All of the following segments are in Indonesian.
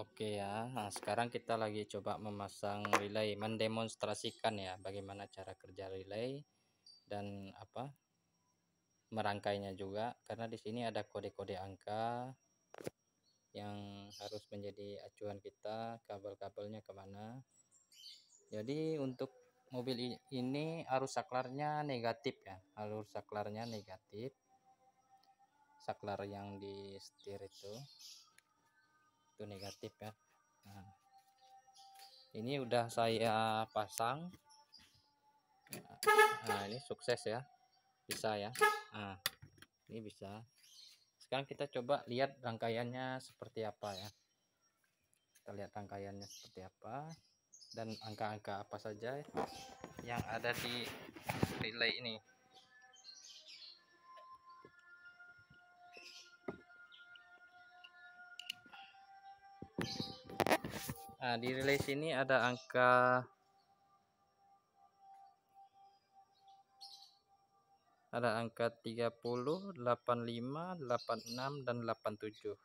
Oke ya, nah sekarang kita lagi coba memasang relay, mendemonstrasikan ya bagaimana cara kerja relay dan apa merangkainya juga karena di sini ada kode-kode angka yang harus menjadi acuan kita kabel-kabelnya kemana. Jadi untuk mobil ini arus saklarnya negatif ya, arus saklarnya negatif, saklar yang di setir itu itu negatif ya nah, ini udah saya pasang nah ini sukses ya bisa ya nah, ini bisa sekarang kita coba lihat rangkaiannya seperti apa ya kita lihat rangkaiannya seperti apa dan angka-angka apa saja yang ada di relay ini Nah, di relay sini ada angka ada angka 30, 85, 86 dan 87.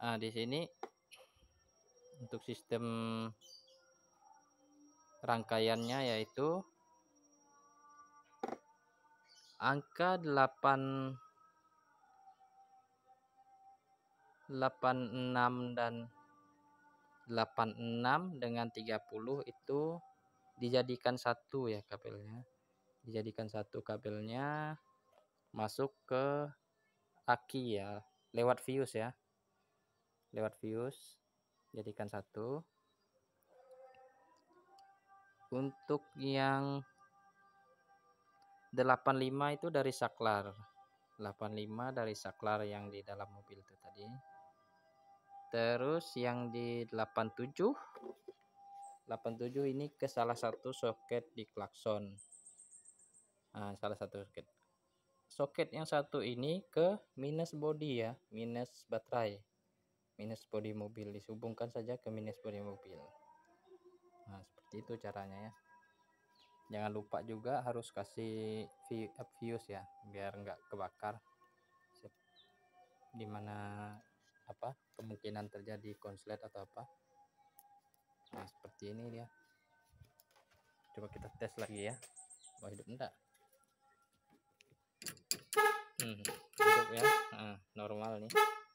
Nah, di sini untuk sistem rangkaiannya yaitu angka 8 86 dan 86 dengan 30 itu dijadikan satu ya kabelnya dijadikan satu kabelnya masuk ke aki ya lewat fuse ya lewat fuse jadikan satu untuk yang 85 itu dari saklar 85 dari saklar yang di dalam mobil itu tadi terus yang di 87 87 ini ke salah satu soket di klakson nah, salah satu soket soket yang satu ini ke minus body ya minus baterai minus body mobil Disubungkan saja ke minus body mobil nah seperti itu caranya ya jangan lupa juga harus kasih fuse ya biar nggak kebakar dimana apa kemungkinan terjadi konslet atau apa nah seperti ini dia coba kita tes lagi ya mau hidup enggak hmm, hidup ya nah, normal nih